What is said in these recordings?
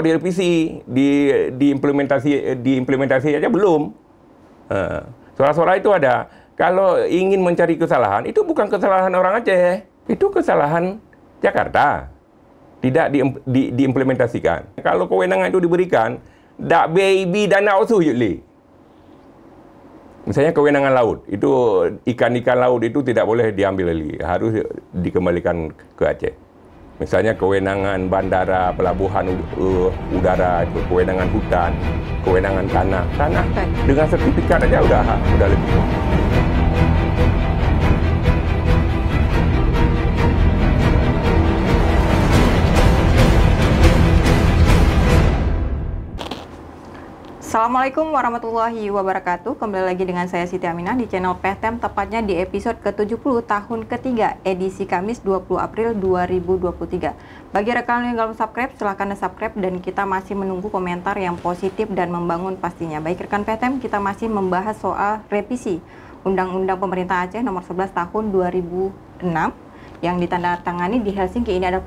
Oh, di direvisi di diimplementasi eh, diimplementasi aja belum suara-suara itu ada kalau ingin mencari kesalahan itu bukan kesalahan orang Aceh itu kesalahan Jakarta tidak di, di, diimplementasikan kalau kewenangan itu diberikan dak baby dana usuh yuli misalnya kewenangan laut itu ikan-ikan laut itu tidak boleh diambil lagi harus dikembalikan ke Aceh Misalnya kewenangan bandara, pelabuhan uh, udara, kewenangan hutan, kewenangan tanah. Tanah dengan sertifikat aja udah udah lebih. Assalamualaikum warahmatullahi wabarakatuh Kembali lagi dengan saya Siti Aminah di channel PTM Tepatnya di episode ke-70 tahun ketiga Edisi Kamis 20 April 2023 Bagi rekan yang belum subscribe silahkan subscribe Dan kita masih menunggu komentar yang positif dan membangun pastinya Baik rekan PTM kita masih membahas soal revisi Undang-Undang Pemerintah Aceh nomor 11 tahun 2006 yang ditandatangani di Helsinki ini ada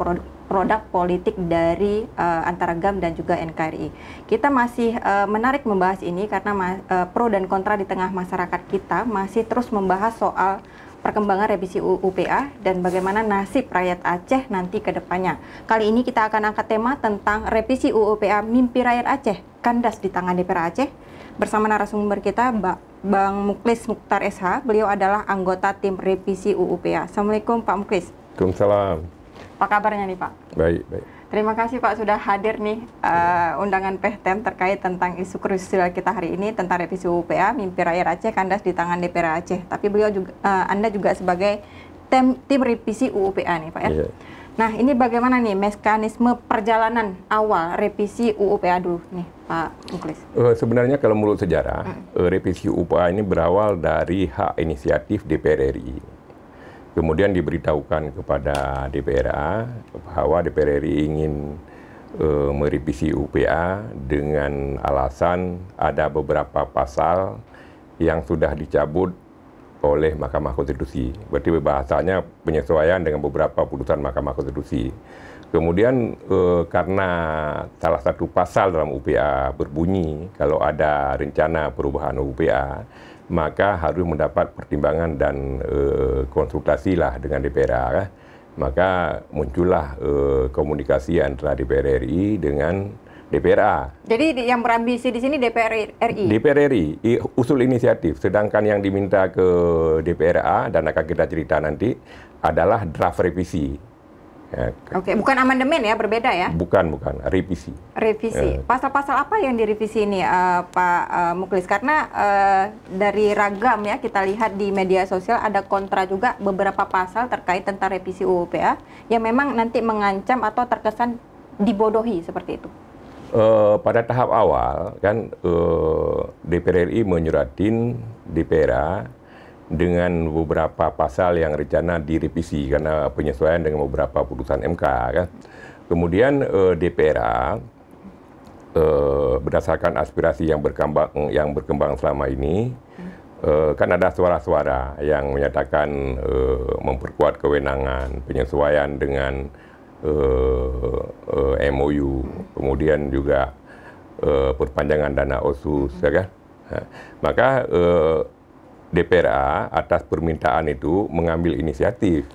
produk politik dari uh, antara GAM dan juga NKRI. Kita masih uh, menarik membahas ini karena uh, pro dan kontra di tengah masyarakat kita masih terus membahas soal perkembangan revisi UPA dan bagaimana nasib rakyat Aceh nanti ke depannya. Kali ini kita akan angkat tema tentang revisi UPA mimpi rakyat Aceh, kandas di tangan DPR Aceh bersama narasumber kita Mbak Bang Muklis Mukhtar SH. Beliau adalah anggota tim revisi UUPA. Assalamualaikum Pak Muklis. Waalaikumsalam. Apa kabarnya nih Pak? Baik, baik. Terima kasih Pak sudah hadir nih uh, undangan PHTM terkait tentang isu krusial kita hari ini tentang revisi UPA mimpi rakyat Aceh kandas di tangan DPR Aceh. Tapi beliau juga uh, Anda juga sebagai tem tim revisi UUPA nih Pak ya. Yeah. Nah, ini bagaimana nih mekanisme perjalanan awal revisi UUPA dulu nih Pak Muklis? Uh, sebenarnya kalau menurut sejarah, mm. uh, revisi UUPA ini berawal dari hak inisiatif DPR RI Kemudian diberitahukan kepada DPRA bahwa DPR RI ingin e, merevisi UPA dengan alasan ada beberapa pasal yang sudah dicabut oleh Mahkamah Konstitusi. Berarti bahasanya penyesuaian dengan beberapa putusan Mahkamah Konstitusi. Kemudian e, karena salah satu pasal dalam UPA berbunyi kalau ada rencana perubahan UPA maka harus mendapat pertimbangan dan e, lah dengan DPR RI. Eh. maka muncullah e, komunikasi antara DPR RI dengan DPRA. Jadi yang berambisi di sini DPR RI. DPR RI usul inisiatif, sedangkan yang diminta ke DPRA dan akan kita cerita nanti adalah draft revisi Ya. Oke, okay. bukan amandemen ya, berbeda ya? Bukan, bukan, revisi. Revisi. Ya. Pasal-pasal apa yang direvisi ini, uh, Pak uh, Muklis? Karena uh, dari ragam ya kita lihat di media sosial ada kontra juga beberapa pasal terkait tentang revisi UU PA yang memang nanti mengancam atau terkesan dibodohi seperti itu. Uh, pada tahap awal kan uh, DPR RI menyuratin DPRA dengan beberapa pasal yang rencana direvisi karena penyesuaian dengan beberapa putusan MK kan. Kemudian eh, DPRA eh, berdasarkan aspirasi yang berkembang yang berkembang selama ini eh, kan ada suara-suara yang menyatakan eh, memperkuat kewenangan penyesuaian dengan eh, eh, MOU, kemudian juga eh, perpanjangan dana OSUS ya kan. Maka eh, DPRA atas permintaan itu mengambil inisiatif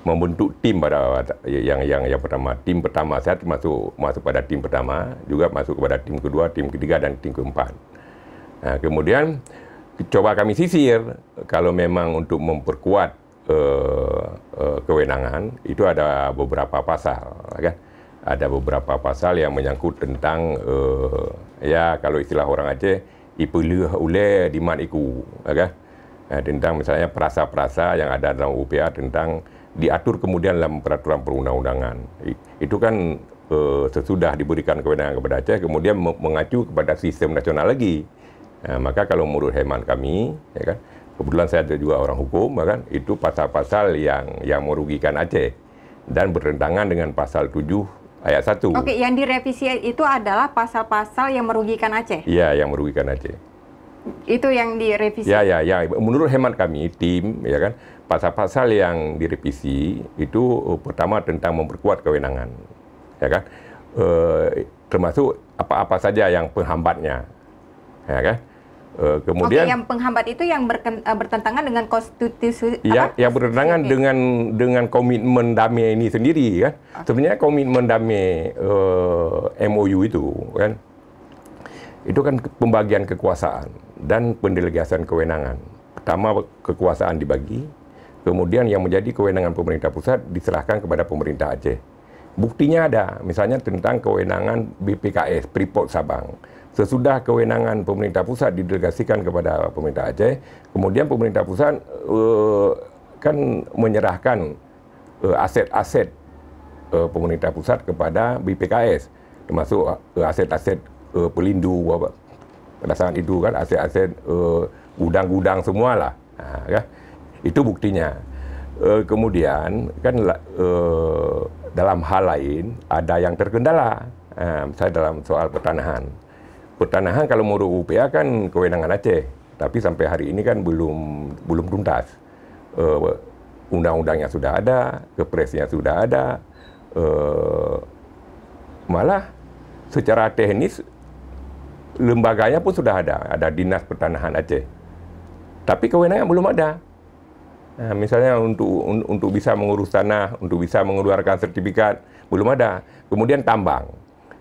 membentuk tim pada yang yang yang pertama tim pertama saya masuk masuk pada tim pertama juga masuk kepada tim kedua tim ketiga dan tim keempat nah kemudian coba kami sisir kalau memang untuk memperkuat eh, eh, kewenangan itu ada beberapa pasal kan ada beberapa pasal yang menyangkut tentang eh, ya kalau istilah orang Aceh ipulih oleh diman iku kan eh, tentang misalnya perasa-perasa yang ada dalam UPA tentang diatur kemudian dalam peraturan perundang-undangan. Itu kan eh, sesudah diberikan kewenangan kepada Aceh, kemudian mengacu kepada sistem nasional lagi. Nah, maka kalau menurut hemat kami, ya kan, kebetulan saya ada juga orang hukum, ya kan, itu pasal-pasal yang yang merugikan Aceh dan bertentangan dengan pasal 7 ayat 1. Oke, yang direvisi itu adalah pasal-pasal yang merugikan Aceh. Iya, yang merugikan Aceh. Itu yang direvisi. Ya, ya, ya. Menurut hemat kami tim, ya kan, pasal-pasal yang direvisi itu uh, pertama tentang memperkuat kewenangan, ya kan, uh, termasuk apa-apa saja yang penghambatnya, ya kan. Uh, kemudian Oke, yang penghambat itu yang berken, uh, bertentangan dengan konstitusi ya apa? yang bertentangan dengan dengan komitmen damai ini sendiri kan okay. Ah. sebenarnya komitmen damai uh, MOU itu kan itu kan pembagian kekuasaan dan pendelegasian kewenangan. Pertama, kekuasaan dibagi, kemudian yang menjadi kewenangan pemerintah pusat diserahkan kepada pemerintah Aceh. Buktinya ada, misalnya tentang kewenangan BPKS, Freeport Sabang. Sesudah kewenangan pemerintah pusat didelegasikan kepada pemerintah Aceh, kemudian pemerintah pusat uh, kan menyerahkan eh, aset-aset uh, uh, pemerintah pusat kepada BPKS, termasuk aset-aset pelindung pasangan itu kan aset-aset eh, gudang udang-udang semua lah. Nah, kan? Itu buktinya. Uh, kemudian kan uh, dalam hal lain ada yang terkendala. Uh, misalnya dalam soal pertanahan. Pertanahan kalau menurut UPA kan kewenangan Aceh. Tapi sampai hari ini kan belum belum tuntas. Uh, undang-undangnya sudah ada, kepresnya sudah ada. Uh, malah secara teknis lembaganya pun sudah ada, ada dinas pertanahan Aceh. Tapi kewenangan belum ada. Nah, misalnya untuk un, untuk bisa mengurus tanah, untuk bisa mengeluarkan sertifikat, belum ada. Kemudian tambang,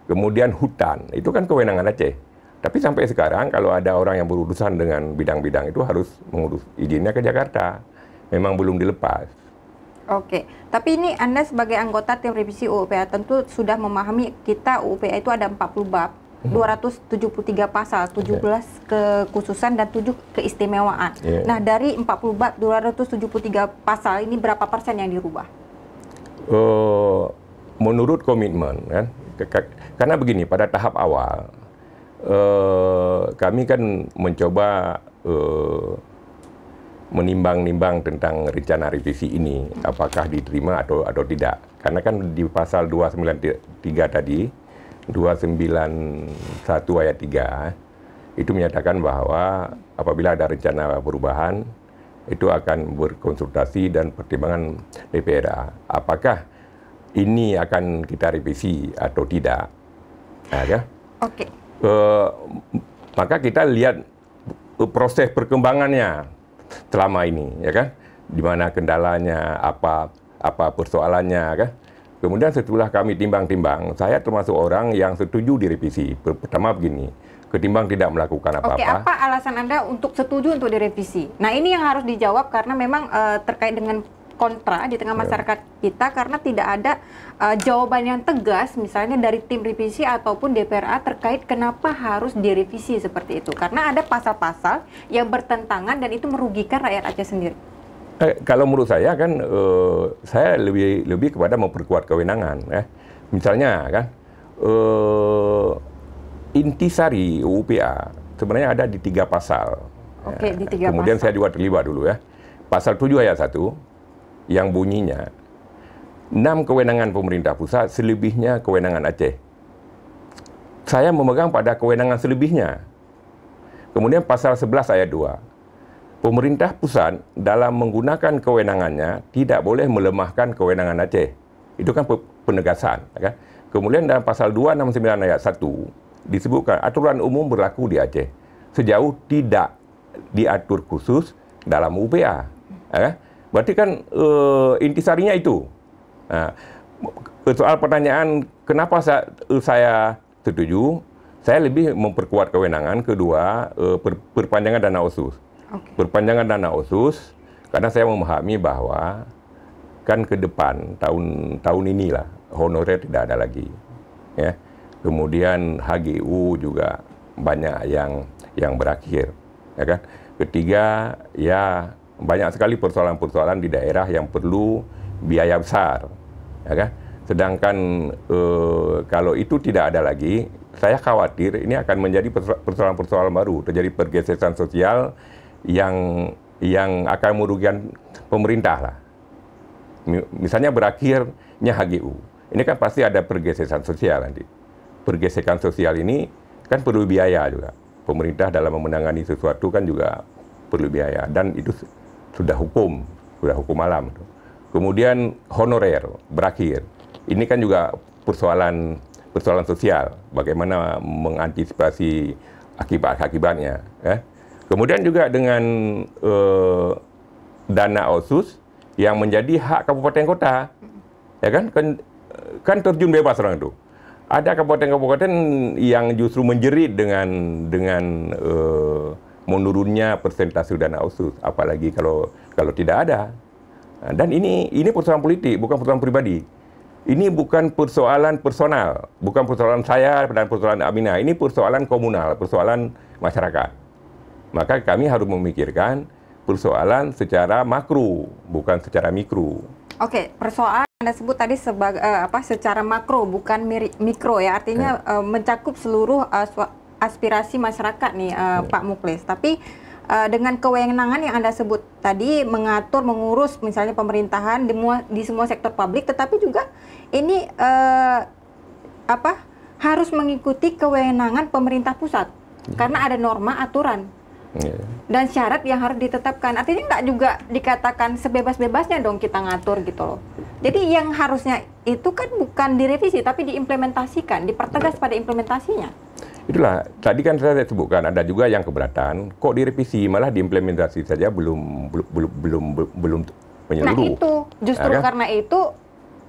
kemudian hutan, itu kan kewenangan Aceh. Tapi sampai sekarang kalau ada orang yang berurusan dengan bidang-bidang itu harus mengurus izinnya ke Jakarta. Memang belum dilepas. Oke, tapi ini Anda sebagai anggota tim revisi UUPA tentu sudah memahami kita UUPA itu ada 40 bab 273 mhm. pasal, 17 okay. kekhususan dan 7 keistimewaan. Yeah. Nah, dari 40 bab 273 pasal ini berapa persen yang dirubah? Uh, menurut komitmen kan. Karena begini, pada tahap awal uh, kami kan mencoba uh, menimbang-nimbang tentang rencana revisi ini apakah diterima atau atau tidak. Karena kan di pasal 293 tadi 291 ayat 3 itu menyatakan bahwa apabila ada rencana perubahan itu akan berkonsultasi dan pertimbangan DPR. Apakah ini akan kita revisi atau tidak? Nah, ya. Oke. Okay. Eh, maka kita lihat proses perkembangannya selama ini, ya kan? Di mana kendalanya, apa apa persoalannya, ya kan? Kemudian setelah kami timbang-timbang, saya termasuk orang yang setuju direvisi. Pertama begini, ketimbang tidak melakukan apa-apa. Oke, apa alasan Anda untuk setuju untuk direvisi? Nah, ini yang harus dijawab karena memang uh, terkait dengan kontra di tengah ya. masyarakat kita karena tidak ada uh, jawaban yang tegas misalnya dari tim revisi ataupun DPRA terkait kenapa harus direvisi seperti itu karena ada pasal-pasal yang bertentangan dan itu merugikan rakyat Aceh sendiri. Eh, kalau menurut saya kan eh, saya lebih lebih kepada memperkuat kewenangan. Eh. Misalnya kan eh, intisari UPA sebenarnya ada di tiga pasal. Oke, di ya, tiga Kemudian pasal. saya juga terlibat dulu ya. Pasal 7 ayat 1 yang bunyinya enam kewenangan pemerintah pusat selebihnya kewenangan Aceh. Saya memegang pada kewenangan selebihnya. Kemudian pasal 11 ayat 2 pemerintah pusat dalam menggunakan kewenangannya tidak boleh melemahkan kewenangan Aceh. Itu kan penegasan. Ya kan? Kemudian dalam pasal 269 ayat 1 disebutkan aturan umum berlaku di Aceh sejauh tidak diatur khusus dalam UPA. Ya kan? Berarti kan e, intisarinya itu. Nah, soal pertanyaan kenapa saya, saya setuju, saya lebih memperkuat kewenangan kedua e, per, perpanjangan dana osus. Okay. Berpanjangan dana usus, karena saya memahami bahwa kan ke depan tahun tahun inilah honorer tidak ada lagi, ya. Kemudian HGU juga banyak yang yang berakhir, ya kan. Ketiga, ya banyak sekali persoalan-persoalan di daerah yang perlu biaya besar, ya kan. Sedangkan eh, kalau itu tidak ada lagi, saya khawatir ini akan menjadi persoalan-persoalan baru, terjadi pergeseran sosial yang yang akan merugikan pemerintah lah. Misalnya berakhirnya HGU. Ini kan pasti ada pergesekan sosial nanti. Pergesekan sosial ini kan perlu biaya juga. Pemerintah dalam menangani sesuatu kan juga perlu biaya dan itu sudah hukum, sudah hukum alam. Kemudian honorer berakhir. Ini kan juga persoalan persoalan sosial, bagaimana mengantisipasi akibat-akibatnya. Eh? Kemudian juga dengan uh, dana OSUS yang menjadi hak kabupaten kota. Ya kan? Kan, kan terjun bebas orang itu. Ada kabupaten-kabupaten yang justru menjerit dengan dengan uh, menurunnya persentase dana OSUS, apalagi kalau kalau tidak ada. Nah, dan ini ini persoalan politik, bukan persoalan pribadi. Ini bukan persoalan personal, bukan persoalan saya dan persoalan Aminah. Ini persoalan komunal, persoalan masyarakat. Maka kami harus memikirkan persoalan secara makro, bukan secara mikro. Oke, okay, persoalan anda sebut tadi sebagai uh, eh, apa secara makro bukan mikro ya, artinya hmm. uh, mencakup seluruh uh, aspirasi masyarakat nih uh, hmm. Pak Muklis. Tapi uh, dengan kewenangan yang Anda sebut tadi mengatur mengurus misalnya pemerintahan di, di semua sektor publik tetapi juga ini uh, apa harus mengikuti kewenangan pemerintah pusat ya. karena ada norma aturan Iya. Dan syarat yang harus ditetapkan. Artinya nggak juga dikatakan sebebas-bebasnya dong kita ngatur gitu loh. Jadi yang harusnya itu kan bukan direvisi tapi diimplementasikan, dipertegas pada implementasinya. Itulah, tadi kan saya sebutkan ada juga yang keberatan, kok direvisi malah diimplementasi saja belum belum belum belum, belum menyeluruh. Nah itu justru ya kan? karena itu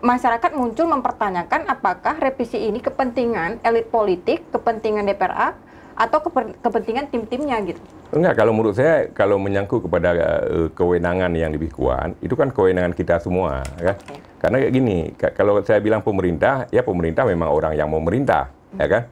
masyarakat muncul mempertanyakan apakah revisi ini kepentingan elit politik, kepentingan DPR atau kepentingan tim-timnya gitu? Enggak, kalau menurut saya kalau menyangkut kepada uh, kewenangan yang lebih kuat, itu kan kewenangan kita semua, ya kan? Okay. Karena kayak gini, kalau saya bilang pemerintah, ya pemerintah memang orang yang memerintah, hmm. ya kan?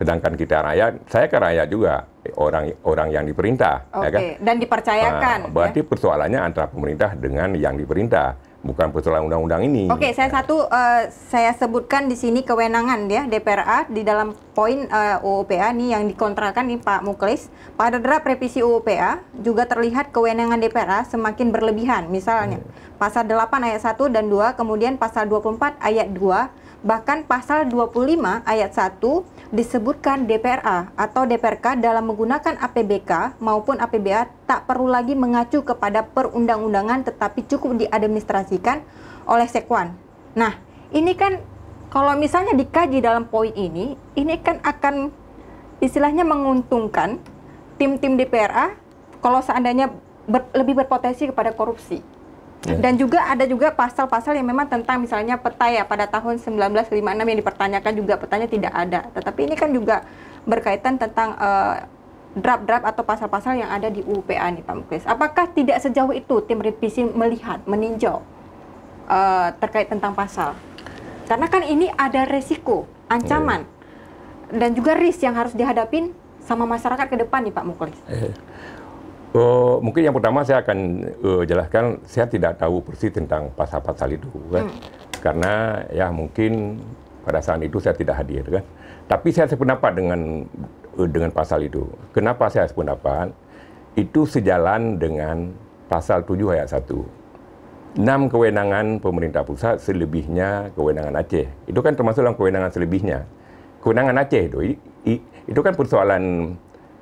Sedangkan kita rakyat, saya ke rakyat juga orang orang yang diperintah, okay. ya kan? Dan dipercayakan. Nah, berarti ya? persoalannya antara pemerintah dengan yang diperintah bukan persoalan undang-undang ini. Oke, okay, saya ya. satu uh, saya sebutkan di sini kewenangan ya DPRA di dalam poin uh, eh, UUPA nih yang dikontrakan nih Pak Muklis. Pada draft revisi UUPA juga terlihat kewenangan DPRA semakin berlebihan. Misalnya hmm. pasal 8 ayat 1 dan 2, kemudian pasal 24 ayat 2, bahkan pasal 25 ayat 1 disebutkan DPRA atau DPRK dalam menggunakan APBK maupun APBA tak perlu lagi mengacu kepada perundang-undangan tetapi cukup diadministrasikan oleh Sekwan. Nah, ini kan kalau misalnya dikaji dalam poin ini, ini kan akan istilahnya menguntungkan tim-tim DPRA kalau seandainya ber, lebih berpotensi kepada korupsi. Iya. Dan juga ada juga pasal-pasal yang memang tentang misalnya peta ya pada tahun 1956 yang dipertanyakan juga petanya tidak ada. Tetapi ini kan juga berkaitan tentang draft eh, draft-draft atau pasal-pasal yang ada di UPA nih Pak Muklis. Apakah tidak sejauh itu tim revisi melihat, meninjau uh, terkait tentang pasal? Karena kan ini ada resiko, ancaman yeah. dan juga risk yang harus dihadapin sama masyarakat ke depan nih Pak Muklis. Iya. Uh, mungkin yang pertama saya akan uh, jelaskan, saya tidak tahu persis tentang pasal-pasal itu, kan? Hmm. Karena ya mungkin pada saat itu saya tidak hadir, kan? Tapi saya sependapat dengan uh, dengan pasal itu. Kenapa saya sependapat? Itu sejalan dengan pasal 7 ayat 1. 6 kewenangan pemerintah pusat selebihnya kewenangan Aceh. Itu kan termasuk dalam kewenangan selebihnya. Kewenangan Aceh itu, itu kan persoalan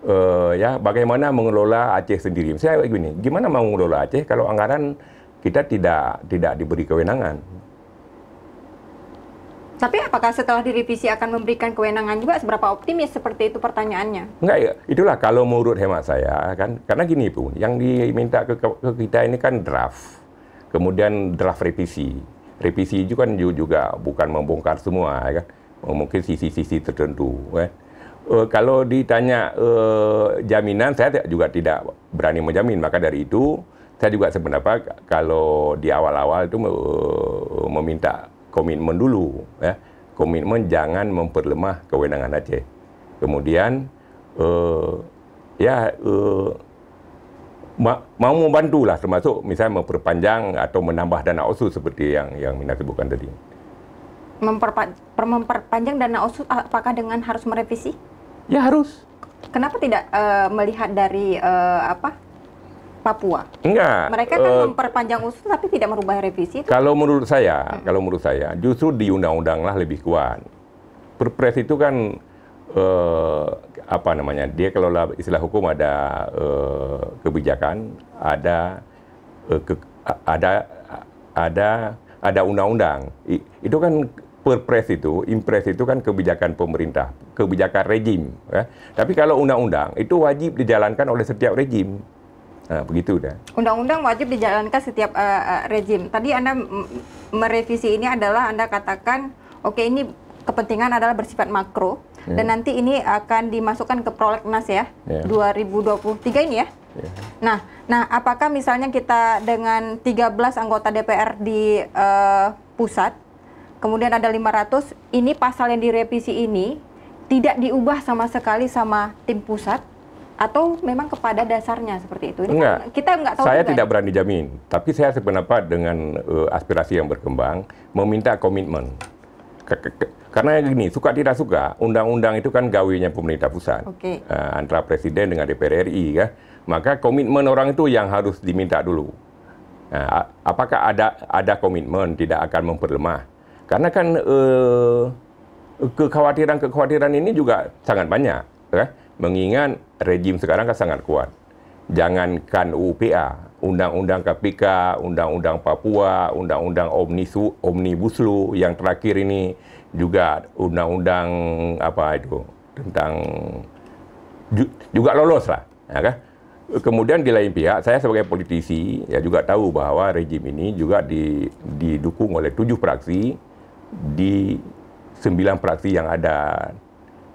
uh, ya bagaimana mengelola Aceh sendiri. Saya begini, gimana mau mengelola Aceh kalau anggaran kita tidak tidak diberi kewenangan? Tapi apakah setelah direvisi akan memberikan kewenangan juga seberapa optimis seperti itu pertanyaannya? Enggak ya, itulah kalau menurut hemat saya kan karena gini pun yang diminta ke, ke kita ini kan draft. Kemudian draft revisi. Revisi kan juga juga bukan membongkar semua ya kan. Oh, mungkin sisi-sisi tertentu kan uh, kalau ditanya uh, jaminan, saya juga tidak berani menjamin. Maka dari itu, saya juga sebenarnya kalau di awal-awal itu uh, meminta komitmen dulu, ya. komitmen jangan memperlemah kewenangan Aceh. Kemudian, uh, ya uh, ma mau membantulah termasuk misalnya memperpanjang atau menambah dana osus seperti yang yang Mina sebutkan tadi memperpa memperpanjang dana OSU apakah dengan harus merevisi? Ya harus. Kenapa tidak uh, melihat dari uh, apa Papua? Enggak. Mereka kan uh, memperpanjang usul tapi tidak merubah revisi. Itu kalau menurut saya, hmm. kalau menurut saya justru di undang-undanglah lebih kuat. Perpres itu kan uh, apa namanya? Dia kalau istilah hukum ada uh, kebijakan, ada uh, ke, ada ada ada undang-undang. Itu kan perpres itu, impres itu kan kebijakan pemerintah, kebijakan rejim. Ya. Tapi kalau undang-undang itu wajib dijalankan oleh setiap rejim. Nah, begitu dah. Undang-undang wajib dijalankan setiap uh, rejim. Tadi Anda merevisi ini adalah Anda katakan, oke okay, ini kepentingan adalah bersifat makro yeah. dan nanti ini akan dimasukkan ke prolegnas ya yeah. 2023 ini ya. Yeah. Nah, nah apakah misalnya kita dengan 13 anggota DPR di uh, pusat kemudian ada 500 ini pasal yang direvisi ini tidak diubah sama sekali sama tim pusat atau memang kepada dasarnya seperti itu ini kan enggak. Kan kita enggak tahu saya juga tidak ya. berani jamin tapi saya sependapat dengan uh, aspirasi yang berkembang meminta komitmen ke, ke, ke, karena gini suka tidak suka undang-undang itu kan gawinya pemerintah pusat okay. uh, eh, antara presiden dengan DPR RI ya maka komitmen orang itu yang harus diminta dulu Nah, apakah ada ada komitmen tidak akan memperlemah karena kan kekhawatiran-kekhawatiran ini juga sangat banyak, kan? mengingat rejim sekarang kan sangat kuat. Jangankan UPA, Undang-Undang KPK, Undang-Undang Papua, Undang-Undang Omnibus Law yang terakhir ini juga Undang-Undang apa itu tentang juga lolos lah, ya kan? Kemudian di lain pihak, saya sebagai politisi ya juga tahu bahwa rejim ini juga didukung oleh tujuh fraksi di sembilan praksi yang ada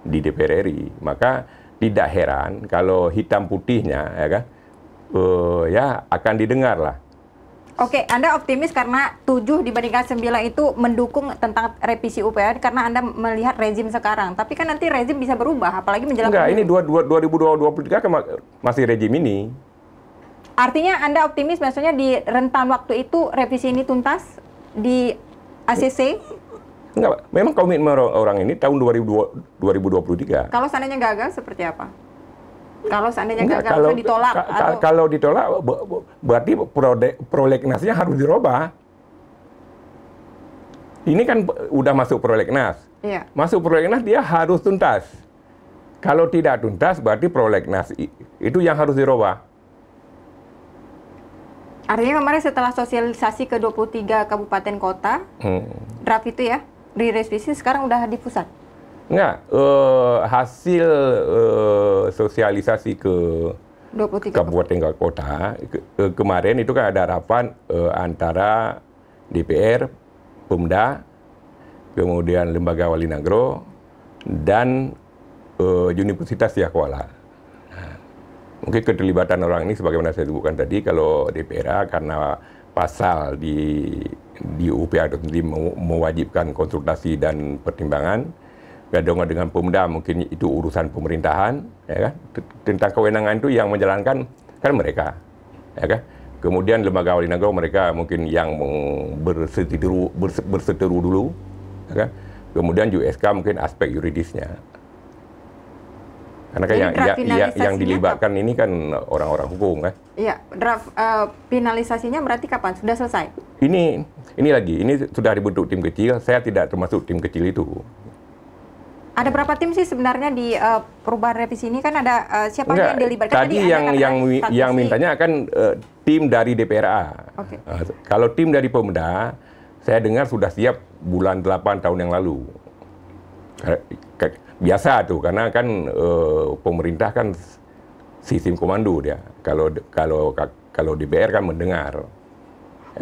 di DPR RI. Maka tidak heran kalau hitam putihnya ya kan uh, ya akan didengar lah. Oke, Anda optimis karena 7 dibandingkan 9 itu mendukung tentang revisi UPR karena Anda melihat rezim sekarang. Tapi kan nanti rezim bisa berubah, apalagi menjelang Enggak, ini 2023 kan masih rezim ini. Artinya Anda optimis maksudnya di rentan waktu itu revisi ini tuntas di ACC? Enggak, Memang komitmen orang ini tahun 2023. Kalau seandainya gagal seperti apa? Kalau seandainya Enggak, gagal kalau ditolak ka, atau... kalau ditolak berarti prolegnasnya harus dirubah. Ini kan udah masuk prolegnas. Iya. Masuk prolegnas dia harus tuntas. Kalau tidak tuntas berarti prolegnas itu yang harus dirubah. Artinya kemarin setelah sosialisasi ke 23 kabupaten kota, hmm. draft itu ya, di revisi sekarang udah di pusat? Enggak, uh, hasil uh, sosialisasi ke 23 kabupaten ke kota ke, uh, kemarin itu kan ada harapan uh, antara DPR, Pemda, kemudian lembaga Wali Nagro, dan uh, Universitas Yahkuala. Nah, mungkin keterlibatan orang ini sebagaimana saya sebutkan tadi kalau DPRA karena pasal di di UPR tentu mewajibkan konsultasi dan pertimbangan gadongan dengan Pemda mungkin itu urusan pemerintahan ya kan tentang kewenangan itu yang menjalankan kan mereka ya kan kemudian lembaga wali negara mereka mungkin yang berseteru berseteru dulu ya kan kemudian USK mungkin aspek yuridisnya karena kan yang, ya, ya, yang dilibatkan ini kan orang-orang hukum kan? Iya, draft uh, eh, finalisasinya berarti kapan? Sudah selesai? Ini ini lagi, ini sudah dibentuk tim kecil. Saya tidak termasuk tim kecil itu. Ada berapa tim sih sebenarnya di uh, perubahan revisi ini kan ada uh, siapa Enggak, yang dilibatkan? Tadi, tadi kan yang yang statusi. yang mintanya akan uh, tim dari DPRA. Okay. Uh, kalau tim dari Pemda, saya dengar sudah siap bulan 8 tahun yang lalu biasa tuh karena kan e, pemerintah kan sistem komando dia. Kalau kalau kalau DPR kan mendengar. Ya.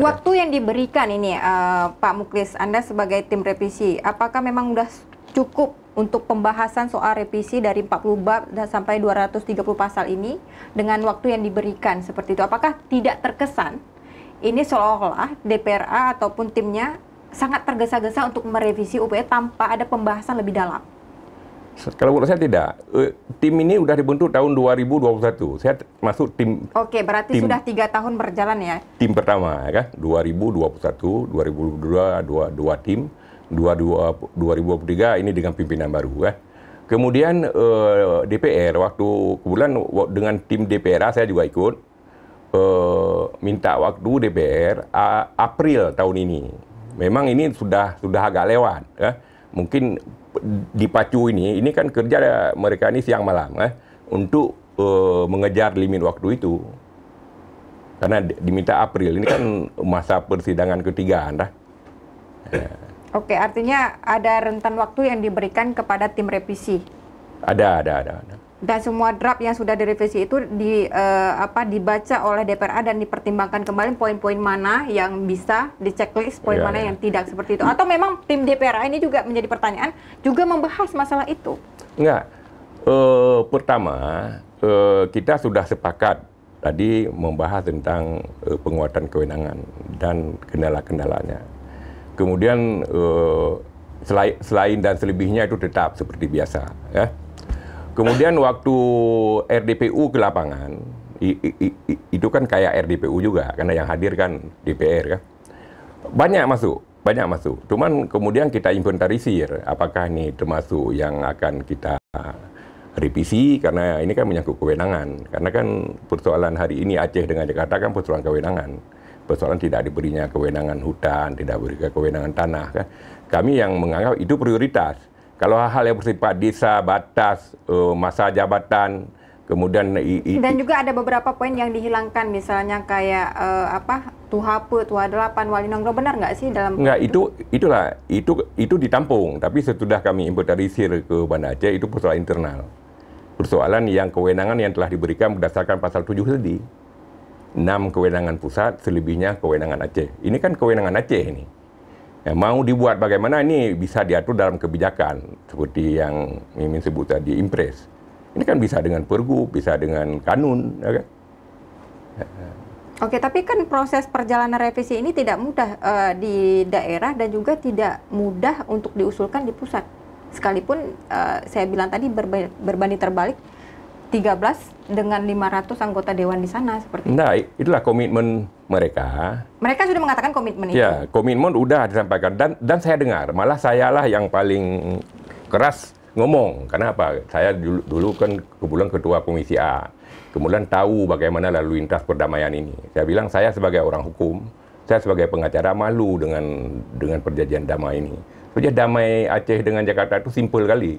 Waktu yang diberikan ini e, Pak Muklis, Anda sebagai tim revisi, apakah memang sudah cukup untuk pembahasan soal revisi dari 40 bab dan sampai 230 pasal ini dengan waktu yang diberikan seperti itu? Apakah tidak terkesan ini seolah-olah DPRA ataupun timnya sangat tergesa-gesa untuk merevisi UPE tanpa ada pembahasan lebih dalam? Kalau menurut saya tidak. Eh, tim ini sudah dibentuk tahun 2021. Saya masuk tim. Oke, berarti tim, sudah tiga tahun berjalan ya? Tim pertama, ya kan? 2021, 2022, dua, dua tim. 2023 ini dengan pimpinan baru, ya. Kemudian eh, DPR waktu bulan dengan tim DPR saya juga ikut eh, minta waktu DPR April tahun ini. Memang ini sudah sudah agak lewat, ya. Mungkin dipacu ini, ya. ini kan kerja mereka ini siang malam eh, untuk eh, mengejar limit waktu itu. Karena diminta April, ini kan masa persidangan ketiga Anda. Eh. Oke, artinya ada rentan waktu yang diberikan kepada tim revisi? Ada, ada, ada. ada dan semua draft yang sudah direvisi itu di uh, apa dibaca oleh DPR dan dipertimbangkan kembali poin-poin mana yang bisa diceklis, poin yeah, mana yeah. yang tidak seperti itu. Atau memang tim DPR ini juga menjadi pertanyaan juga membahas masalah itu. Enggak. Uh, pertama, uh, kita sudah sepakat tadi membahas tentang uh, penguatan kewenangan dan kendala-kendalanya. Kemudian uh, selain, selain dan selebihnya itu tetap seperti biasa, ya. Kemudian waktu RDPU ke lapangan, i, i, i, itu kan kayak RDPU juga, karena yang hadir kan DPR ya. Kan. Banyak masuk, banyak masuk. Cuman kemudian kita inventarisir, apakah ini termasuk yang akan kita revisi, karena ini kan menyangkut kewenangan. Karena kan persoalan hari ini Aceh dengan Jakarta kan persoalan kewenangan. Persoalan tidak diberinya kewenangan hutan, tidak diberinya kewenangan tanah kan. Kami yang menganggap itu prioritas kalau hal-hal yang bersifat desa, batas, uh, masa jabatan, kemudian i, i, dan juga ada beberapa poin yang dihilangkan, misalnya kayak uh, apa Tuhape, Tuha delapan, Wali nongkrong benar nggak sih dalam nggak itu? itulah itu itu ditampung, tapi setelah kami inventarisir ke Banda Aceh itu persoalan internal, persoalan yang kewenangan yang telah diberikan berdasarkan pasal 7 tadi. 6 kewenangan pusat, selebihnya kewenangan Aceh. Ini kan kewenangan Aceh ini ya, mau dibuat bagaimana ini bisa diatur dalam kebijakan seperti yang Mimin sebut tadi impres. Ini kan bisa dengan pergub, bisa dengan kanun, ya kan? Oke, tapi kan proses perjalanan revisi ini tidak mudah e, di daerah dan juga tidak mudah untuk diusulkan di pusat. Sekalipun e, saya bilang tadi berbanding terbalik 13 dengan 500 anggota dewan di sana seperti itu. Nah, itulah komitmen mereka. Mereka sudah mengatakan komitmen itu. Ya, komitmen udah disampaikan dan dan saya dengar, malah sayalah yang paling keras ngomong. Karena apa? Saya dulu, dulu kan kebetulan ketua komisi A. Kemudian tahu bagaimana lalu lintas perdamaian ini. Saya bilang saya sebagai orang hukum, saya sebagai pengacara malu dengan dengan perjanjian damai ini. Perjanjian damai Aceh dengan Jakarta itu simpul kali.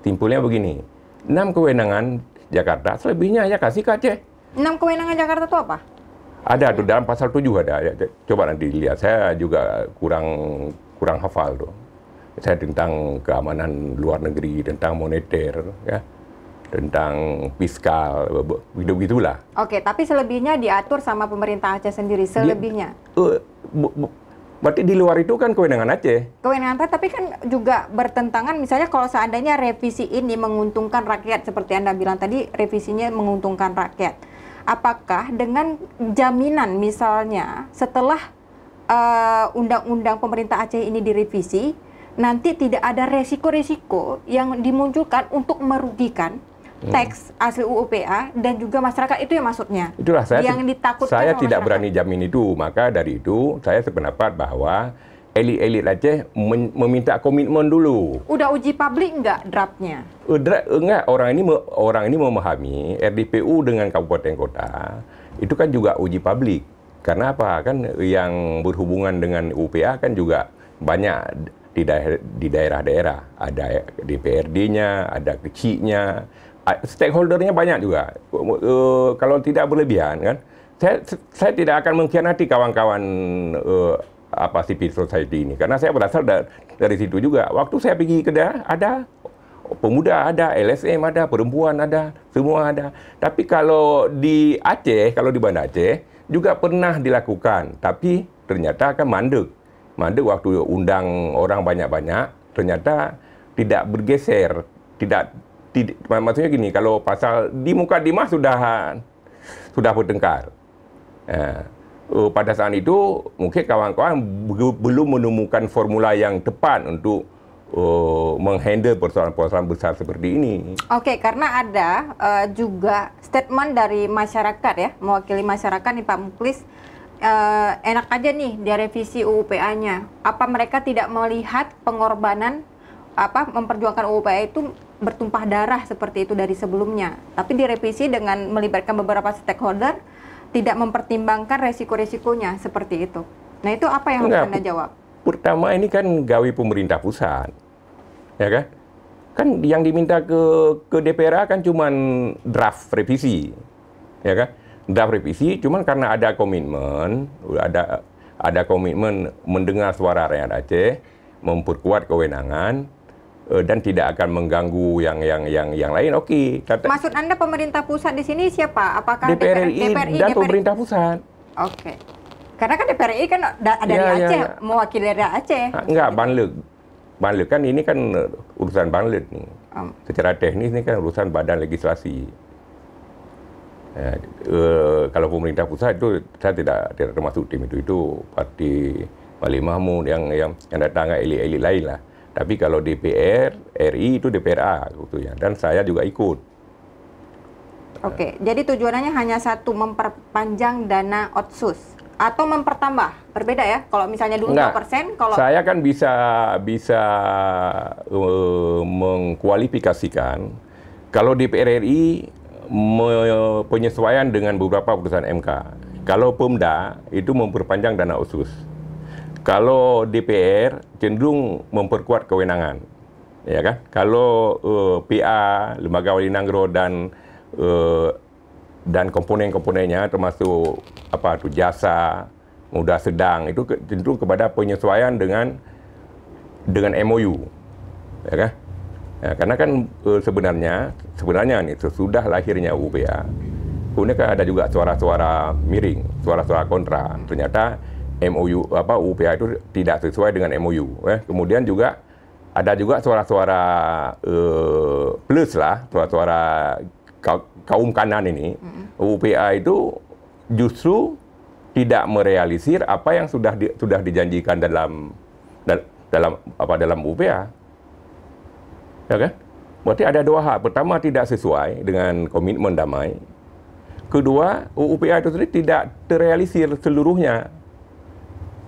simpulnya begini, enam kewenangan Jakarta, selebihnya hanya kasih ke Aceh. Enam kewenangan Jakarta itu apa? Ada tuh dalam pasal 7 ada. Ya, coba nanti lihat. Saya juga kurang kurang hafal tuh. Saya tentang keamanan luar negeri, tentang moneter, ya tentang fiskal, begitu begitulah. Oke, tapi selebihnya diatur sama pemerintah Aceh sendiri selebihnya. Dia, uh, eh, Berarti di luar itu kan kewenangan Aceh. Kewenangan Aceh, tapi kan juga bertentangan. Misalnya kalau seandainya revisi ini menguntungkan rakyat, seperti Anda bilang tadi, revisinya menguntungkan rakyat. Apakah dengan jaminan misalnya setelah eh, undang-undang uh, pemerintah Aceh ini direvisi, nanti tidak ada resiko-resiko yang dimunculkan untuk merugikan Hmm. teks hasil UUPA dan juga masyarakat itu yang maksudnya. Itulah saya yang ditakutkan. Saya tidak masyarakat. berani jamin itu, maka dari itu saya sependapat bahwa elit-elit Aceh meminta komitmen dulu. Udah uji publik enggak draftnya? Udah eh, enggak, eh, orang ini orang ini memahami RDPU dengan kabupaten kota itu kan juga uji publik. Karena apa? Kan yang berhubungan dengan UPA kan juga banyak di daerah-daerah. Ada DPRD-nya, ada keciknya, Ah, stakeholdernya banyak juga. Uh, kalau tidak berlebihan kan, saya saya tidak akan mengkhianati kawan-kawan uh, apa civil society ini karena saya berasal da dari situ juga. Waktu saya pergi ke daerah ada pemuda ada, LSM ada, perempuan ada, semua ada. Tapi kalau di Aceh, kalau di Banda Aceh juga pernah dilakukan, tapi ternyata akan mandek. Mandek waktu undang orang banyak-banyak, ternyata tidak bergeser, tidak maksudnya gini, kalau pasal di muka dimah sudah sudah bertengkar. Eh, pada saat itu mungkin kawan-kawan belum menemukan formula yang tepat untuk uh, menghandle persoalan-persoalan besar seperti ini. Oke, okay, karena ada uh, juga statement dari masyarakat ya, mewakili masyarakat nih Pak Muklis, uh, enak aja nih dia revisi UUPA-nya. Apa mereka tidak melihat pengorbanan apa memperjuangkan UUPA itu bertumpah darah seperti itu dari sebelumnya. Tapi direvisi dengan melibatkan beberapa stakeholder tidak mempertimbangkan resiko-resikonya seperti itu. Nah itu apa yang harus Anda jawab? Pertama ini kan gawi pemerintah pusat, ya kan? Kan yang diminta ke ke DPR kan cuma draft revisi, ya kan? Draft revisi, cuma karena ada komitmen, ada ada komitmen mendengar suara rakyat Aceh, memperkuat kewenangan, Eh, dan tidak akan mengganggu yang yang yang yang lain. Oke. Okay. Maksud Anda pemerintah pusat di sini siapa? Apakah DPR DPRI dan DPRI. pemerintah pusat? Oke. Okay. Karena kan DPRI kan ada ya, ya, Aceh, ya, mewakili dari Aceh. Nah, enggak, banlek banlek kan ini kan uh, urusan banlek nih. Um. Secara teknis ini kan urusan badan legislasi. Ya, kalau pemerintah pusat itu saya tidak tidak termasuk tim itu itu parti Wali Mahmud yang yang yang datang elit-elit lain lah. Tapi kalau DPR RI itu DPRA gitu ya, dan saya juga ikut. Oke, okay, jadi tujuannya hanya satu memperpanjang dana otsus atau mempertambah berbeda ya kalau misalnya dulu nah, persen kalau saya kan bisa bisa uh, mengkualifikasikan kalau DPR RI penyesuaian dengan beberapa putusan MK kalau Pemda itu memperpanjang dana otsus. Kalau DPR cenderung memperkuat kewenangan, ya kan? Kalau uh, eh, PA, Lembaga Wali Nanggro dan uh, dan komponen-komponennya termasuk apa itu jasa, muda sedang itu cenderung kepada penyesuaian dengan dengan MOU, ya kan? Ya, karena kan uh, sebenarnya sebenarnya nih sesudah lahirnya UPA, kemudian kan ada juga suara-suara miring, suara-suara kontra. Ternyata MOU apa UPA itu tidak sesuai dengan MOU. Eh, kemudian juga ada juga suara-suara uh, plus lah, suara-suara kaum kanan ini. Mm -hmm. UPA itu justru tidak merealisir apa yang sudah di, sudah dijanjikan dalam dal, dalam apa dalam UPA. Ya kan? Berarti ada dua hal. Pertama tidak sesuai dengan komitmen damai. Kedua, UPA itu sendiri tidak terrealisir seluruhnya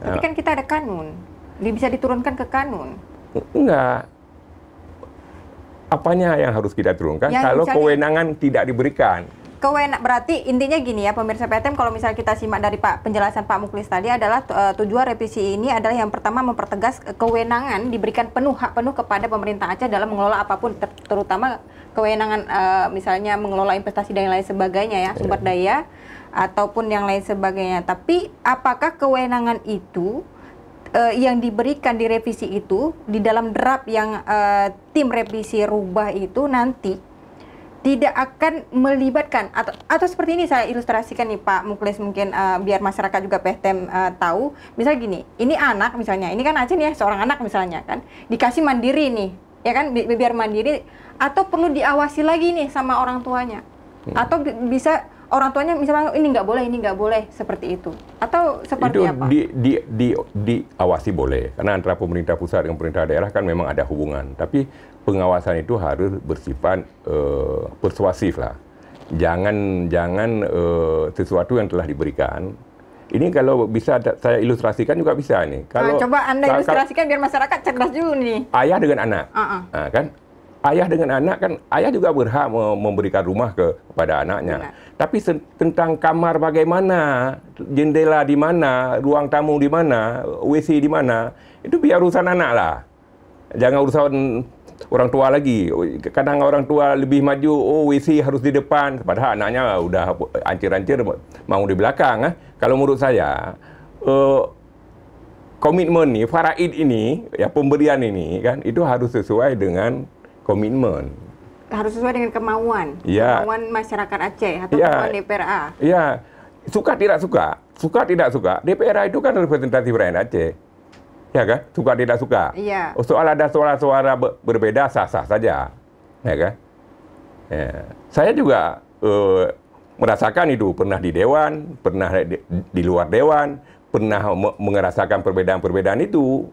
tapi ya. kan kita ada kanun. Bisa diturunkan ke kanun. Enggak. Apanya yang harus kita turunkan yang kalau misalnya, kewenangan tidak diberikan? kewenang berarti intinya gini ya pemirsa PTM kalau misalnya kita simak dari Pak penjelasan Pak Muklis tadi adalah eh, tujuan revisi ini adalah yang pertama mempertegas kewenangan diberikan penuh hak penuh kepada pemerintah Aceh dalam mengelola apapun ter terutama kewenangan uh, misalnya mengelola investasi dan lain sebagainya ya sumber iya. daya ataupun yang lain sebagainya. Tapi apakah kewenangan itu uh, yang diberikan di revisi itu di dalam draft yang uh, tim revisi rubah itu nanti tidak akan melibatkan atau atau seperti ini saya ilustrasikan nih Pak mukles mungkin uh, biar masyarakat juga PTM uh, tahu misalnya gini ini anak misalnya ini kan Aceh ya seorang anak misalnya kan dikasih mandiri nih ya kan bi biar mandiri atau perlu diawasi lagi nih sama orang tuanya hmm. atau bisa orang tuanya misalnya ini nggak boleh, ini nggak boleh seperti itu atau seperti itu apa? Di, di, di, diawasi boleh karena antara pemerintah pusat dengan pemerintah daerah kan memang ada hubungan. Tapi pengawasan itu harus bersifat uh, persuasif lah. Jangan jangan uh, sesuatu yang telah diberikan ini kalau bisa saya ilustrasikan juga bisa nih. Ah, kalau nah, coba anda ilustrasikan biar masyarakat cerdas juga nih. Ayah dengan anak, uh -uh. Nah, kan? ayah dengan anak kan ayah juga berhak memberikan rumah ke kepada anaknya. Benar. Iya. Tapi tentang kamar bagaimana, jendela di mana, ruang tamu di mana, WC di mana, itu biar urusan anak lah. Jangan urusan orang tua lagi. Kadang orang tua lebih maju, oh WC harus di depan, padahal anaknya udah ancir-ancir mau di belakang. Eh. Kalau menurut saya, uh, komitmen nih, faraid ini, ya pemberian ini kan, itu harus sesuai dengan komitmen harus sesuai dengan kemauan ya. kemauan masyarakat Aceh atau ya. kemauan DPRA ya suka tidak suka suka tidak suka DPRA itu kan representasi rakyat Aceh ya kan suka tidak suka ya. soal ada suara-suara berbeda sah-sah saja ya kan ya. saya juga uh, merasakan itu pernah di dewan pernah di, di luar dewan pernah merasakan perbedaan-perbedaan itu